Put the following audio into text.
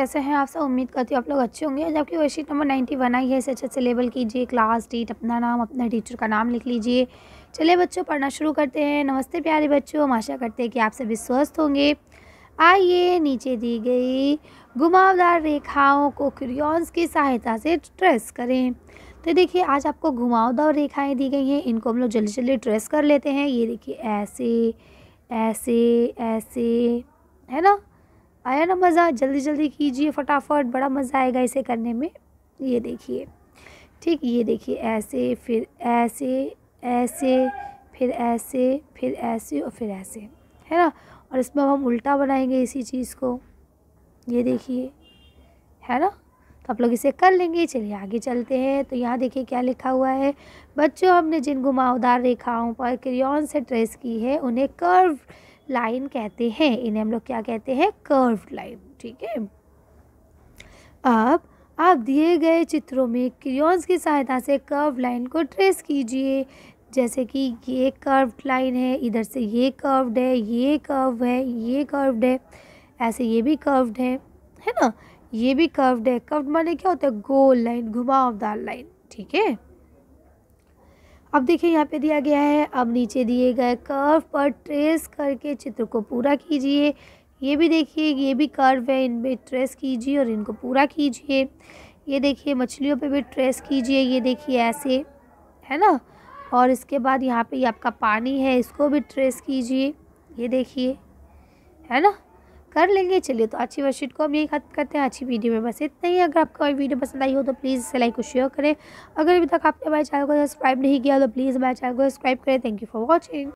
कैसे हैं आप सब उम्मीद करती हूँ आप लोग अच्छे होंगे जबकि वो शीट नंबर नाइन्टी वन आई है इसे अच्छे से लेबल कीजिए क्लास डेट अपना नाम अपने टीचर का नाम लिख लीजिए चले बच्चों पढ़ना शुरू करते हैं नमस्ते प्यारे बच्चों हम आशा करते हैं कि आप सभी स्वस्थ होंगे आइए नीचे दी गई घुमावदार रेखाओं को क्रियॉन्स की सहायता से ट्रेस करें तो देखिए आज आपको घुमावदार रेखाएँ दी गई हैं इनको हम लोग जल्दी जल्दी ट्रेस कर लेते हैं ये देखिए ऐसे ऐसे ऐसे है ना आया ना मज़ा जल्दी जल्दी कीजिए फटाफट बड़ा मज़ा आएगा इसे करने में ये देखिए ठीक ये देखिए ऐसे फिर ऐसे ऐसे फिर ऐसे फिर ऐसे और फिर ऐसे है ना और इसमें हम उल्टा बनाएंगे इसी चीज़ को ये देखिए है ना तो आप लोग इसे कर लेंगे चलिए आगे चलते हैं तो यहाँ देखिए क्या लिखा हुआ है बच्चों हमने जिन घुमावदार रेखाओं पर क्रियॉन से ट्रेस की है उन्हें कर्व लाइन कहते हैं इन्हें हम लोग क्या कहते हैं कर्व लाइन ठीक है अब आप दिए गए चित्रों में क्रियोन्स की सहायता से कर्व लाइन को ट्रेस कीजिए जैसे कि ये कर्व्ड लाइन है इधर से ये कर्व्ड है ये कर्व है ये कर्व्ड है ऐसे ये भी कर्व्ड है है ना ये भी कर्व्ड है कर्व्ड माने क्या होता है गोल लाइन घुमावदार लाइन ठीक है अब देखिए यहाँ पे दिया गया है अब नीचे दिए गए कर्व पर ट्रेस करके चित्र को पूरा कीजिए ये भी देखिए ये भी कर्व है इन पर ट्रेस कीजिए और इनको पूरा कीजिए ये देखिए मछलियों पे भी ट्रेस कीजिए ये देखिए ऐसे है ना और इसके बाद यहाँ पे ये आपका पानी है इसको भी ट्रेस कीजिए ये देखिए है ना कर लेंगे चलिए तो अच्छी वर्कशीट को अब यही खत्म करते हैं अच्छी वीडियो में बस इतना ही अगर आपको कोई वीडियो पसंद आई हो तो प्लीज़ इसे लाइक और शेयर करें अगर अभी तक आपने हमारे चैनल को सब्सक्राइब नहीं किया तो प्लीज़ हमारे चैनल को सब्सक्राइब करें थैंक यू फॉर वॉचिंग